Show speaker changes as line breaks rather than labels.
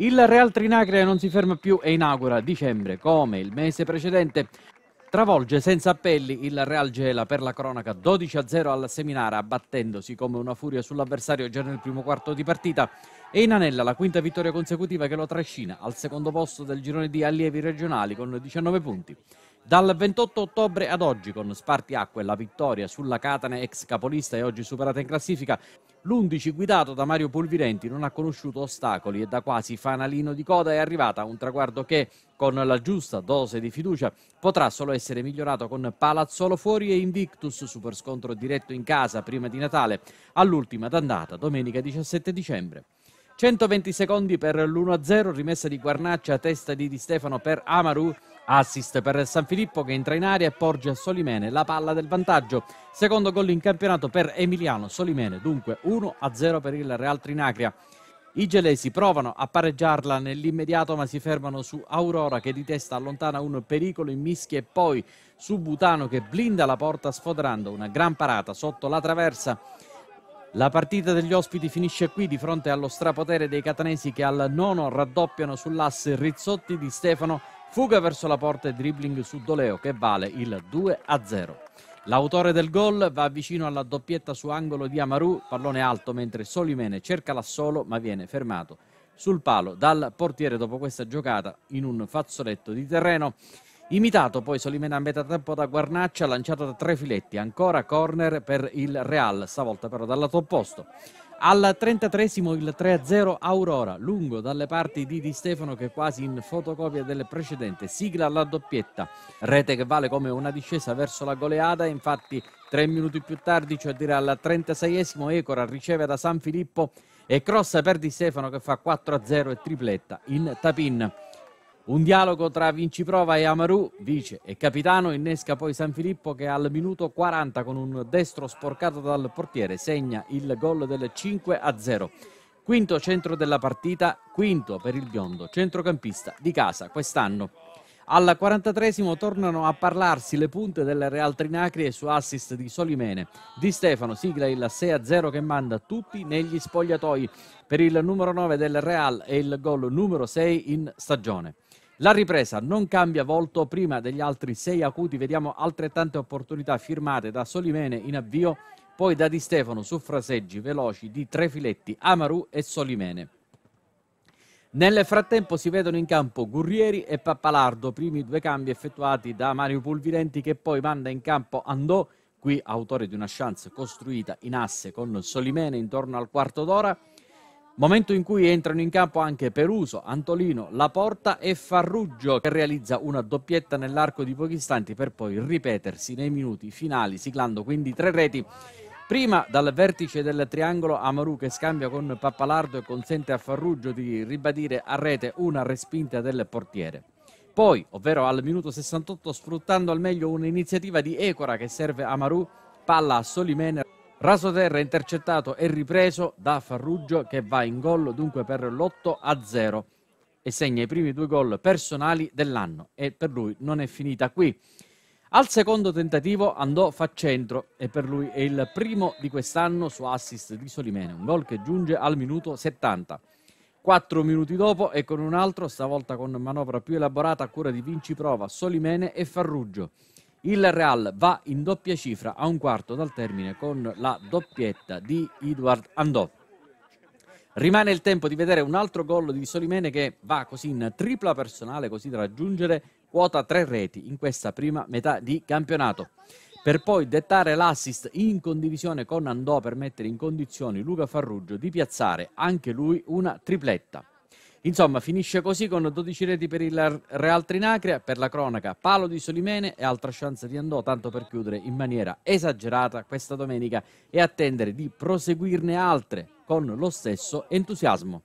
Il Real Trinacria non si ferma più e inaugura dicembre come il mese precedente. Travolge senza appelli il Real Gela per la cronaca 12-0 al Seminara, battendosi come una furia sull'avversario già nel primo quarto di partita e in anella la quinta vittoria consecutiva che lo trascina al secondo posto del girone di allievi regionali con 19 punti. Dal 28 ottobre ad oggi, con spartiacque e la vittoria sulla Catane, ex capolista e oggi superata in classifica, l'11 guidato da Mario Polvirenti non ha conosciuto ostacoli e da quasi fanalino di coda è arrivata a un traguardo che, con la giusta dose di fiducia, potrà solo essere migliorato con Palazzolo fuori e Invictus, super scontro diretto in casa prima di Natale, all'ultima d'andata, domenica 17 dicembre. 120 secondi per l'1-0, rimessa di Guarnaccia, testa di Di Stefano per Amaru, Assist per San Filippo che entra in area e porge a Solimene la palla del vantaggio. Secondo gol in campionato per Emiliano Solimene, dunque 1-0 per il Real Trinacria. I gelesi provano a pareggiarla nell'immediato ma si fermano su Aurora che di testa allontana un pericolo in mischia e poi su Butano che blinda la porta sfoderando una gran parata sotto la traversa. La partita degli ospiti finisce qui di fronte allo strapotere dei catanesi che al nono raddoppiano sull'asse Rizzotti di Stefano Fuga verso la porta e dribbling su Doleo che vale il 2-0. L'autore del gol va vicino alla doppietta su angolo di Amaru, pallone alto mentre Solimene cerca l'assolo ma viene fermato sul palo dal portiere dopo questa giocata in un fazzoletto di terreno. Imitato poi Solimena a metà tempo da Guarnaccia, lanciato da tre filetti, ancora corner per il Real, stavolta però dal lato opposto. Al 33 il 3-0 Aurora, lungo dalle parti di Di Stefano che è quasi in fotocopia del precedente, sigla la doppietta, rete che vale come una discesa verso la goleada, infatti tre minuti più tardi, cioè a dire al 36esimo Ecora riceve da San Filippo e cross per Di Stefano che fa 4-0 e tripletta in tapin. Un dialogo tra Vinciprova e Amaru, vice e capitano, innesca poi San Filippo che al minuto 40 con un destro sporcato dal portiere segna il gol del 5 a 0. Quinto centro della partita, quinto per il biondo, centrocampista di casa quest'anno. Al 43 tornano a parlarsi le punte del Real Trinacri e su assist di Solimene. Di Stefano sigla il 6-0 che manda tutti negli spogliatoi per il numero 9 del Real e il gol numero 6 in stagione. La ripresa non cambia volto prima degli altri sei acuti, vediamo altrettante opportunità firmate da Solimene in avvio, poi da Di Stefano su fraseggi veloci di Trefiletti, Amaru e Solimene. Nel frattempo si vedono in campo Gurrieri e Pappalardo, primi due cambi effettuati da Mario Pulvirenti che poi manda in campo Andò, qui autore di una chance costruita in asse con Solimene intorno al quarto d'ora. Momento in cui entrano in campo anche Peruso, Antolino, Laporta e Farruggio che realizza una doppietta nell'arco di pochi istanti per poi ripetersi nei minuti finali siglando quindi tre reti. Prima dal vertice del triangolo Amaru che scambia con Pappalardo e consente a Farruggio di ribadire a rete una respinta del portiere. Poi, ovvero al minuto 68, sfruttando al meglio un'iniziativa di Ecora che serve Amaru, palla a Solimene. Raso Rasoterra intercettato e ripreso da Farruggio che va in gol dunque per l'8 a 0 e segna i primi due gol personali dell'anno e per lui non è finita qui. Al secondo tentativo andò centro e per lui è il primo di quest'anno su assist di Solimene, un gol che giunge al minuto 70. Quattro minuti dopo e con un altro, stavolta con manovra più elaborata a cura di Vinci Prova, Solimene e Farruggio. Il Real va in doppia cifra a un quarto dal termine con la doppietta di Edward Andò. Rimane il tempo di vedere un altro gol di Solimene che va così in tripla personale così da raggiungere quota tre reti in questa prima metà di campionato. Per poi dettare l'assist in condivisione con Andò per mettere in condizioni Luca Farruggio di piazzare anche lui una tripletta. Insomma, finisce così con 12 reti per il Real Trinacria, per la cronaca palo di Solimene e altra chance di Andò, tanto per chiudere in maniera esagerata questa domenica e attendere di proseguirne altre con lo stesso entusiasmo.